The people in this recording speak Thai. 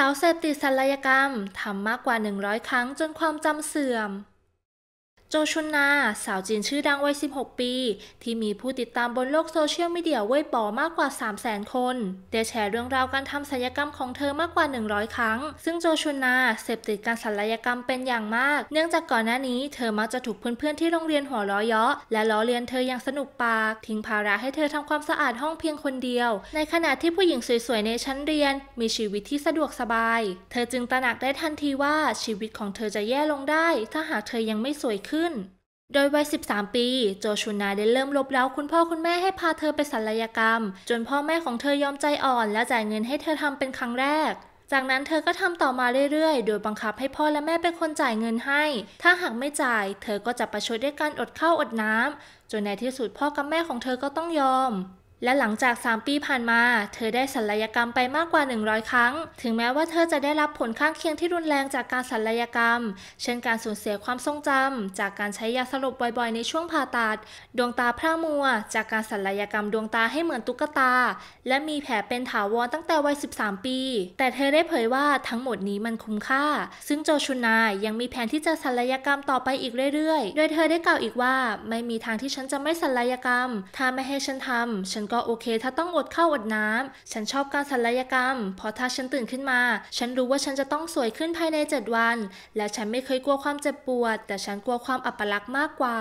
สาวเสพติดศัลยกรรมทำมากกว่า 100 ครั้งจนความจำเสื่อมโจชุนนา สาวจีนชื่อดังวัย16 ปี ที่มีผู้ติดตามบนโลก โซเชียลมีเดียเว่ยป๋อมากกว่า 300,000 คนได้แชร์เรื่องราวการทำศัลยกรรมของเธอมากกว่า 100 ครั้ง ซึ่งโจชุนนา เสพติดการศัลยกรรมเป็นอย่างมาก เนื่องจากก่อนหน้านี้เธอมักจะถูกเพื่อนๆที่โรงเรียนหัวล้อเยาะและล้อเลียนเธออย่างสนุกปากทิ้งภาระให้เธอทำความสะอาดห้องเพียงคนเดียว ในขณะที่ผู้หญิงสวยๆในชั้นเรียน มีชีวิตที่สะดวกสบาย เธอจึงตระหนักได้ทันทีว่าชีวิตของเธอจะแย่ลงได้ ถ้าหากเธอยังไม่สวยขึ้นึ้นโดยวัย13 ปีโจชุนาได้เริ่มลบเล้าคุณพ่อคุณแม่ให้พาเธอไปศัลยกรรม จนพ่อแม่ของเธอยอมใจอ่อนและจ่ายเงินให้เธอทำเป็นครั้งแรก จากนั้นเธอก็ทำต่อมาเรื่อยๆ โดยบังคับให้พ่อและแม่เป็นคนจ่ายเงินให้ ถ้าหากไม่จ่าย เธอก็จะประชดด้วยการอดข้าวอดน้ำจนในที่สุดพ่อกับแม่ของเธอก็ต้องยอมและหลังจาก 3 ปี ผ่านมา เธอได้ศัลยกรรมไปมากกว่า 100 ครั้ง ถึงแม้ว่าเธอจะได้รับผลข้างเคียงที่รุนแรงจากการศัลยกรรม เช่นการสูญเสียความทรงจำ จากการใช้ยาสลบบ่อยๆ ในช่วงผ่าตัดดวงตาพร่ามัว จากการศัลยกรรมดวงตาให้เหมือนตุ๊กตา และมีแผลเป็นถาวรตั้งแต่วัย13 ปี แต่เธอได้เผยว่าทั้งหมดนี้มันคุ้มค่า ซึ่งโจชุนายยังมีแผนที่จะศัลยกรรมต่อไปอีกเรื่อยๆโดยเธอได้กล่าวอีกว่า ไม่มีทางที่ฉันจะไม่ศัลยกรรม ถ้าไม่ให้ฉันทำฉันก็โอเคถ้าต้องอดข้าวอดน้ำฉันชอบการศัลยกรรม เพราะถ้าฉันตื่นขึ้นมา ฉันรู้ว่าฉันจะต้องสวยขึ้นภายใน 7 วัน และฉันไม่เคยกลัวความเจ็บปวด แต่ฉันกลัวความอับปลักษณ์มากกว่า